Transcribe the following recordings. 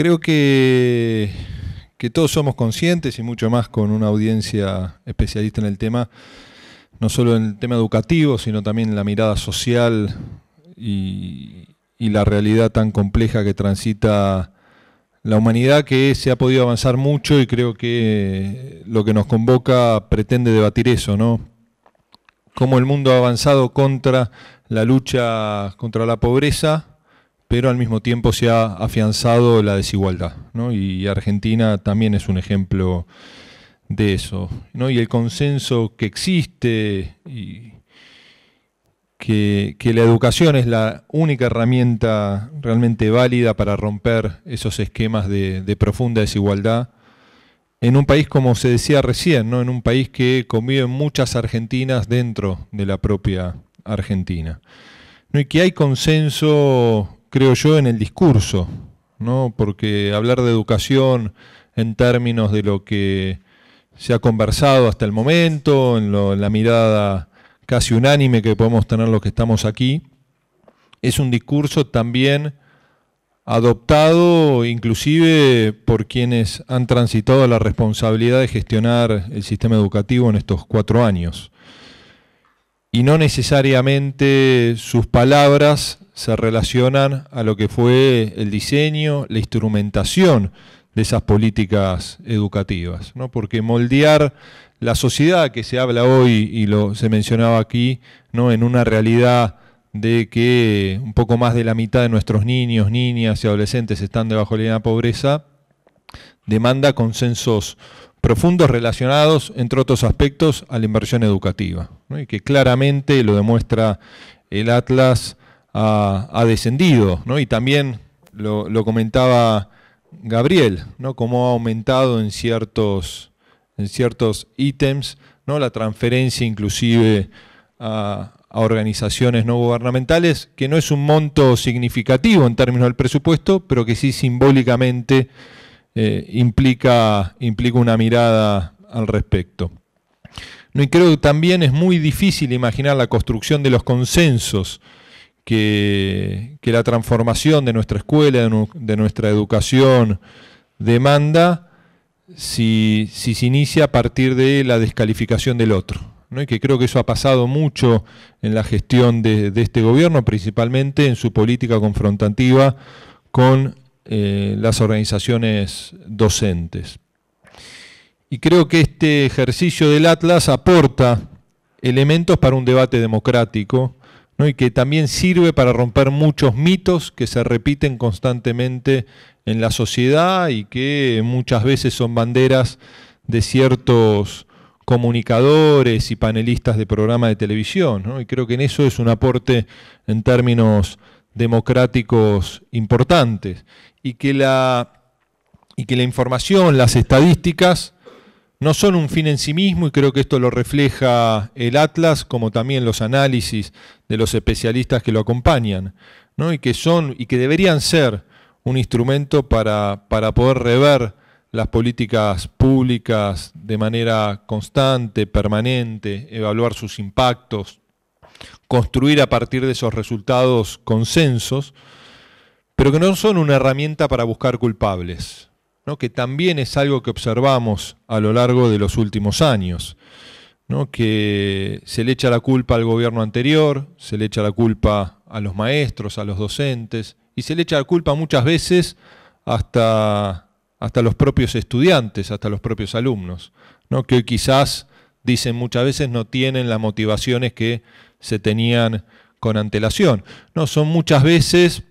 creo que, todos somos conscientes y mucho más con una audiencia especialista en el tema, no solo en el tema educativo, sino también en la mirada social y, la realidad tan compleja que transita la humanidad que se ha podido avanzar mucho y creo que lo que nos convoca pretende debatir eso, ¿no? Cómo el mundo ha avanzado contra la lucha contra la pobreza pero al mismo tiempo se ha afianzado la desigualdad. Y Argentina también es un ejemplo de eso. ¿no? Y el consenso que existe y que, la educación es la única herramienta realmente válida para romper esos esquemas de, profunda desigualdad. En un país, como se decía recién, en un país que conviven muchas argentinas dentro de la propia Argentina. ¿no? Y que hay consenso creo yo, en el discurso, ¿no? porque hablar de educación en términos de lo que se ha conversado hasta el momento, en, en la mirada casi unánime que podemos tener los que estamos aquí, es un discurso también adoptado inclusive por quienes han transitado la responsabilidad de gestionar el sistema educativo en estos cuatro años y no necesariamente sus palabras se relacionan a lo que fue el diseño, la instrumentación de esas políticas educativas, ¿no? porque moldear la sociedad que se habla hoy y lo se mencionaba aquí, ¿no? en una realidad de que un poco más de la mitad de nuestros niños, niñas y adolescentes están debajo de la pobreza, demanda consensos profundos relacionados, entre otros aspectos, a la inversión educativa, y que claramente lo demuestra el Atlas ha, descendido, y también lo, comentaba Gabriel, ¿no? cómo ha aumentado en ciertos, en ciertos ítems, ¿no? la transferencia inclusive a, a organizaciones no gubernamentales, que no es un monto significativo en términos del presupuesto, pero que sí simbólicamente eh, implica, implica una mirada al respecto. No, y creo que también es muy difícil imaginar la construcción de los consensos que, la transformación de nuestra escuela, de, nuestra educación demanda si, se inicia a partir de la descalificación del otro. ¿no? Y que creo que eso ha pasado mucho en la gestión de, de este gobierno, principalmente en su política confrontativa con eh, las organizaciones docentes. Y creo que este ejercicio del Atlas aporta elementos para un debate democrático y que también sirve para romper muchos mitos que se repiten constantemente en la sociedad y que muchas veces son banderas de ciertos comunicadores y panelistas de programas de televisión. Y creo que en eso es un aporte en términos democráticos importantes y que la, y que la información, las estadísticas, no son un fin en sí mismo y creo que esto lo refleja el Atlas, como también los análisis de los especialistas que lo acompañan, ¿no? y que son y que deberían ser un instrumento para, para poder rever las políticas públicas de manera constante, permanente, evaluar sus impactos, construir a partir de esos resultados consensos, pero que no son una herramienta para buscar culpables, ¿no? que también es algo que observamos a lo largo de los últimos años, ¿no? que se le echa la culpa al gobierno anterior, se le echa la culpa a los maestros, a los docentes, y se le echa la culpa muchas veces hasta, hasta los propios estudiantes, hasta los propios alumnos, ¿no? que hoy quizás, dicen muchas veces, no tienen las motivaciones que se tenían con antelación. No, son muchas veces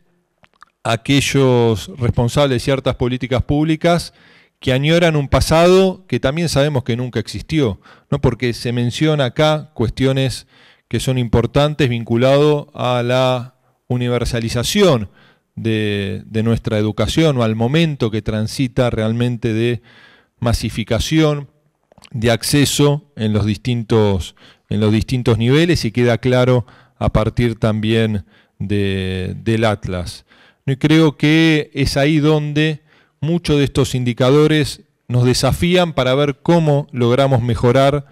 aquellos responsables de ciertas políticas públicas que añoran un pasado que también sabemos que nunca existió, ¿no? porque se menciona acá cuestiones que son importantes vinculado a la universalización de, de, nuestra educación o al momento que transita realmente de masificación, de acceso en los distintos en los distintos niveles y queda claro a partir también del Atlas. Y creo que es ahí donde muchos de estos indicadores nos desafían para ver cómo logramos mejorar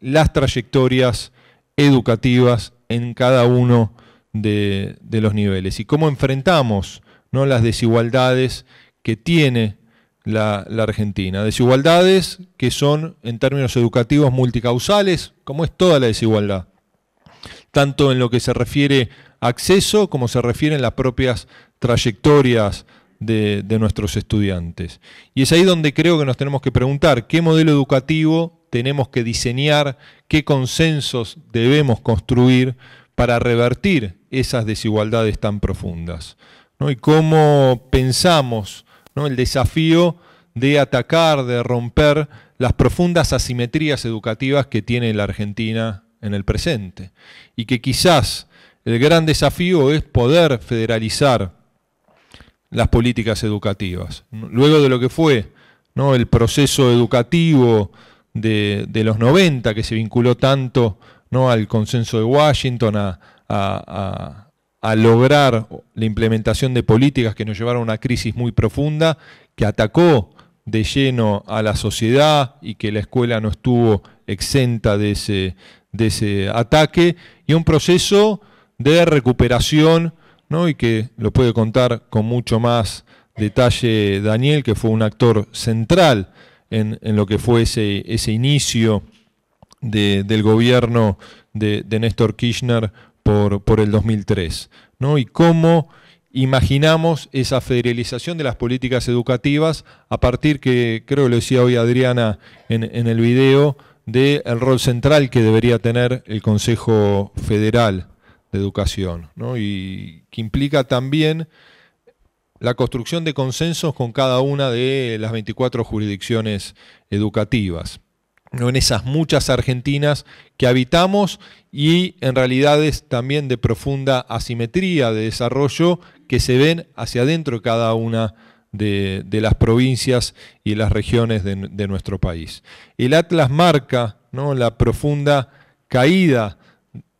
las trayectorias educativas en cada uno de, los niveles y cómo enfrentamos ¿no? las desigualdades que tiene la, Argentina. Desigualdades que son, en términos educativos, multicausales, como es toda la desigualdad. Tanto en lo que se refiere a acceso como se refieren las propias trayectorias de, nuestros estudiantes. Y es ahí donde creo que nos tenemos que preguntar qué modelo educativo tenemos que diseñar, qué consensos debemos construir para revertir esas desigualdades tan profundas. Y cómo pensamos el desafío de atacar, de romper las profundas asimetrías educativas que tiene la Argentina en el presente. Y que quizás el gran desafío es poder federalizar las políticas educativas. Luego de lo que fue ¿no? el proceso educativo de, los 90, que se vinculó tanto ¿no? al consenso de Washington, a a lograr la implementación de políticas que nos llevaron a una crisis muy profunda, que atacó de lleno a la sociedad y que la escuela no estuvo exenta de ese, de ese ataque, y un proceso de recuperación, ¿no? y que lo puede contar con mucho más detalle Daniel, que fue un actor central en, lo que fue ese, ese inicio del gobierno de, de Néstor Kirchner por, el 2003, ¿no? Y cómo imaginamos esa federalización de las políticas educativas a partir que, creo que lo decía hoy Adriana en, el video, del rol central que debería tener el Consejo Federal de Educación, y que implica también la construcción de consensos con cada una de las 24 jurisdicciones educativas en esas muchas Argentinas que habitamos y en realidades también de profunda asimetría de desarrollo que se ven hacia adentro cada una de, las provincias y las regiones de, nuestro país. El Atlas marca la profunda caída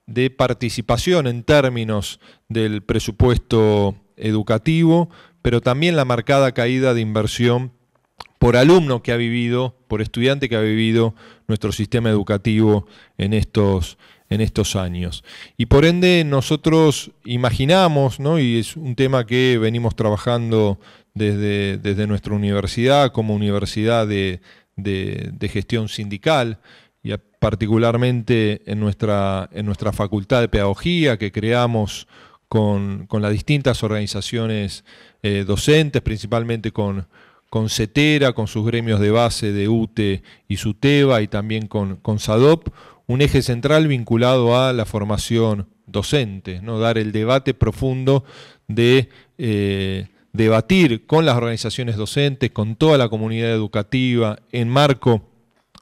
de participación en términos del presupuesto educativo, pero también la marcada caída de inversión por alumno que ha vivido, por estudiante que ha vivido nuestro sistema educativo en estos, en estos años. Y por ende nosotros imaginamos, ¿no? y es un tema que venimos trabajando desde, desde nuestra universidad como universidad de, gestión sindical, y particularmente en nuestra, en nuestra facultad de pedagogía que creamos con, las distintas organizaciones eh, docentes, principalmente con, con CETERA, con sus gremios de base de UTE y SUTEBA y también con, con SADOP, un eje central vinculado a la formación docente, ¿no? dar el debate profundo de eh, debatir con las organizaciones docentes, con toda la comunidad educativa, en marco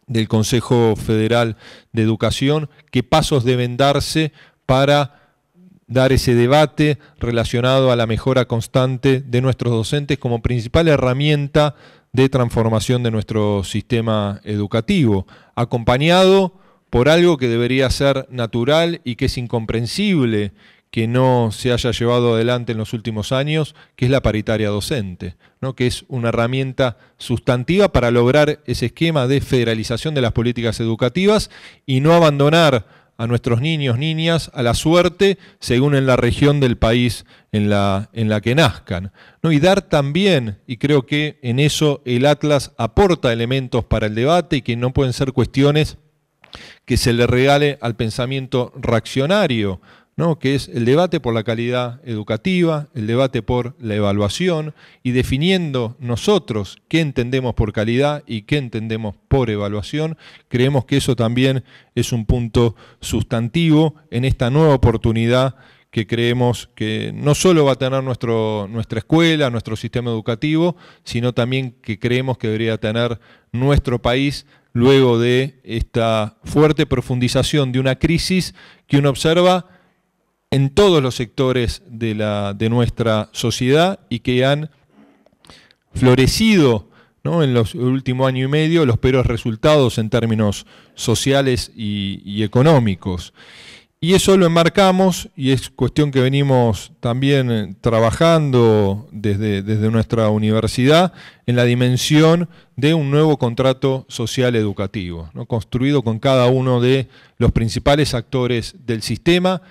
del Consejo Federal de Educación, qué pasos deben darse para dar ese debate relacionado a la mejora constante de nuestros docentes como principal herramienta de transformación de nuestro sistema educativo, acompañado por algo que debería ser natural y que es incomprensible que no se haya llevado adelante en los últimos años, que es la paritaria docente, que es una herramienta sustantiva para lograr ese esquema de federalización de las políticas educativas y no abandonar a nuestros niños, niñas, a la suerte, según en la región del país en la, en la que nazcan. ¿no? Y dar también, y creo que en eso el Atlas aporta elementos para el debate y que no pueden ser cuestiones que se le regale al pensamiento reaccionario, que es el debate por la calidad educativa, el debate por la evaluación y definiendo nosotros qué entendemos por calidad y qué entendemos por evaluación, creemos que eso también es un punto sustantivo en esta nueva oportunidad que creemos que no solo va a tener nuestra escuela, nuestro sistema educativo, sino también que creemos que debería tener nuestro país luego de esta fuerte profundización de una crisis que uno observa en todos los sectores de, nuestra sociedad y que han florecido en los últimos año y medio los peores resultados en términos sociales y, económicos. Y eso lo enmarcamos y es cuestión que venimos también eh, trabajando desde, desde, nuestra universidad en la dimensión de un nuevo contrato social educativo, construido con cada uno de los principales actores del sistema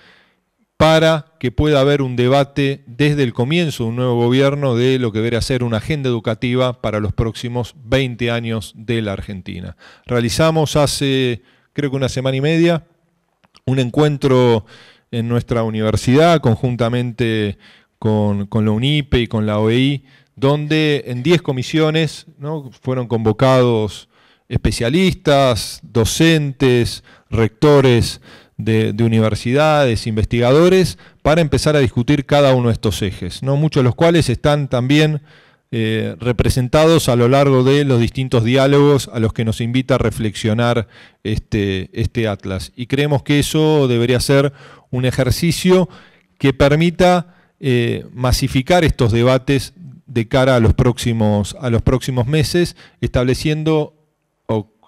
para que pueda haber un debate desde el comienzo de un nuevo gobierno de lo que debería ser una agenda educativa para los próximos 20 años de la Argentina. Realizamos hace, creo que una semana y media, un encuentro en nuestra universidad, conjuntamente con, la UNIPE y con la OEI, donde en 10 comisiones ¿no? fueron convocados especialistas, docentes, rectores de, universidades, investigadores, para empezar a discutir cada uno de estos ejes, ¿no? muchos de los cuales están también eh, representados a lo largo de los distintos diálogos a los que nos invita a reflexionar este, este atlas. Y creemos que eso debería ser un ejercicio que permita eh, masificar estos debates de cara a los próximos, a los próximos meses, estableciendo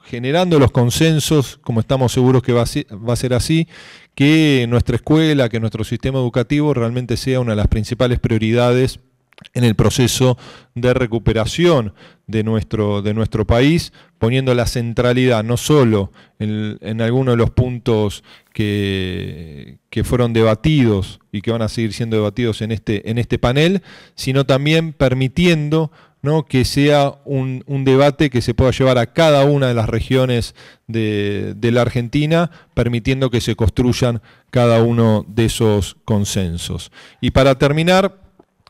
generando los consensos, como estamos seguros que va a ser así, que nuestra escuela, que nuestro sistema educativo realmente sea una de las principales prioridades en el proceso de recuperación de nuestro, país, poniendo la centralidad no solo en, algunos de los puntos que, fueron debatidos y que van a seguir siendo debatidos en este, en este panel, sino también permitiendo que sea un, debate que se pueda llevar a cada una de las regiones de, la Argentina, permitiendo que se construyan cada uno de esos consensos. Y para terminar,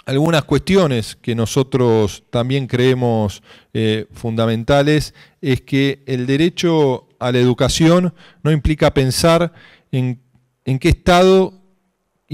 algunas cuestiones que nosotros también creemos eh, fundamentales es que el derecho a la educación no implica pensar en, en qué estado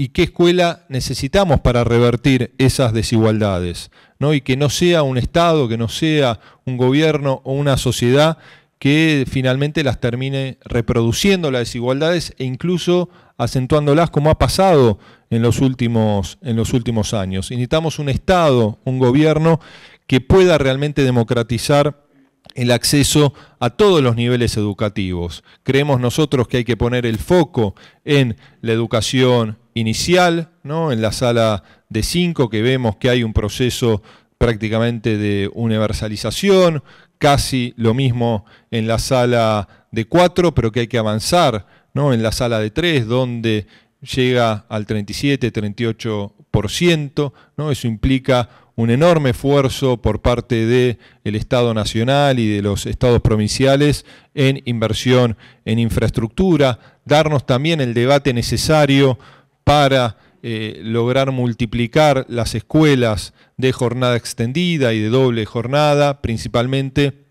y qué escuela necesitamos para revertir esas desigualdades, ¿no? Y que no sea un Estado, que no sea un gobierno o una sociedad que finalmente las termine reproduciendo las desigualdades e incluso acentuándolas como ha pasado en los últimos, en los últimos años. necesitamos un Estado, un gobierno que pueda realmente democratizar el acceso a todos los niveles educativos. Creemos nosotros que hay que poner el foco en la educación inicial, ¿no? en la sala de 5, que vemos que hay un proceso prácticamente de universalización, casi lo mismo en la sala de 4, pero que hay que avanzar ¿no? en la sala de 3, donde llega al 37-38%, ¿no? eso implica un enorme esfuerzo por parte del Estado Nacional y de los estados provinciales en inversión en infraestructura, darnos también el debate necesario para eh, lograr multiplicar las escuelas de jornada extendida y de doble jornada, principalmente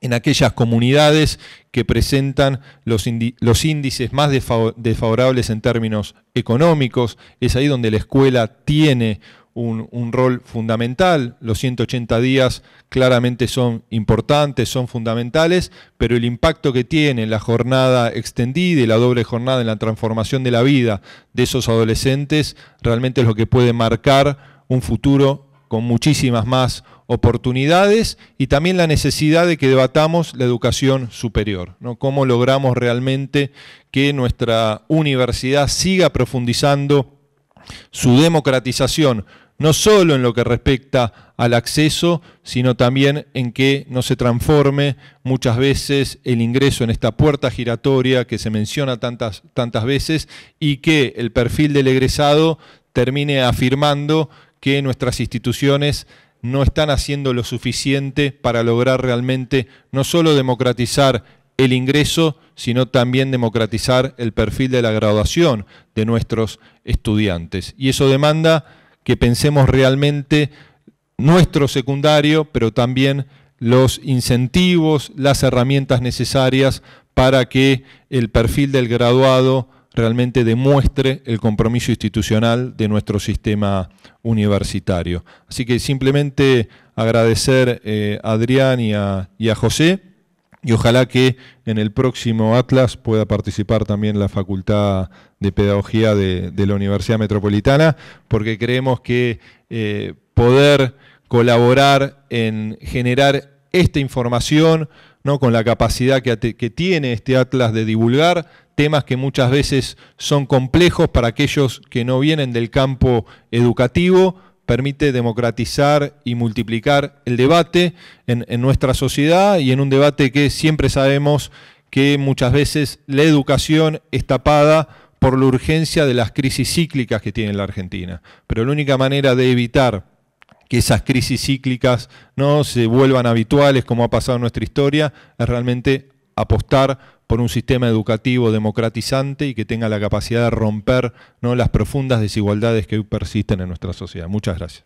en aquellas comunidades que presentan los, los índices más desfavorables en términos económicos. Es ahí donde la escuela tiene un, rol fundamental. Los 180 días claramente son importantes, son fundamentales, pero el impacto que tiene la jornada extendida y la doble jornada en la transformación de la vida de esos adolescentes realmente es lo que puede marcar un futuro con muchísimas más oportunidades y también la necesidad de que debatamos la educación superior, ¿no? cómo logramos realmente que nuestra universidad siga profundizando su democratización, no solo en lo que respecta al acceso, sino también en que no se transforme muchas veces el ingreso en esta puerta giratoria que se menciona tantas, tantas veces y que el perfil del egresado termine afirmando que nuestras instituciones no están haciendo lo suficiente para lograr realmente no solo democratizar el ingreso, sino también democratizar el perfil de la graduación de nuestros estudiantes. Y eso demanda que pensemos realmente nuestro secundario, pero también los incentivos, las herramientas necesarias para que el perfil del graduado realmente demuestre el compromiso institucional de nuestro sistema universitario. Así que simplemente agradecer eh, a Adrián y a José y ojalá que en el próximo Atlas pueda participar también la Facultad de Pedagogía de, la Universidad Metropolitana, porque creemos que eh, poder colaborar en generar esta información, ¿no? con la capacidad que, tiene este Atlas de divulgar temas que muchas veces son complejos para aquellos que no vienen del campo educativo, permite democratizar y multiplicar el debate en, nuestra sociedad y en un debate que siempre sabemos que muchas veces la educación es tapada por la urgencia de las crisis cíclicas que tiene la Argentina. Pero la única manera de evitar que esas crisis cíclicas no se vuelvan habituales como ha pasado en nuestra historia es realmente apostar por un sistema educativo democratizante y que tenga la capacidad de romper ¿no? las profundas desigualdades que hoy persisten en nuestra sociedad. Muchas gracias.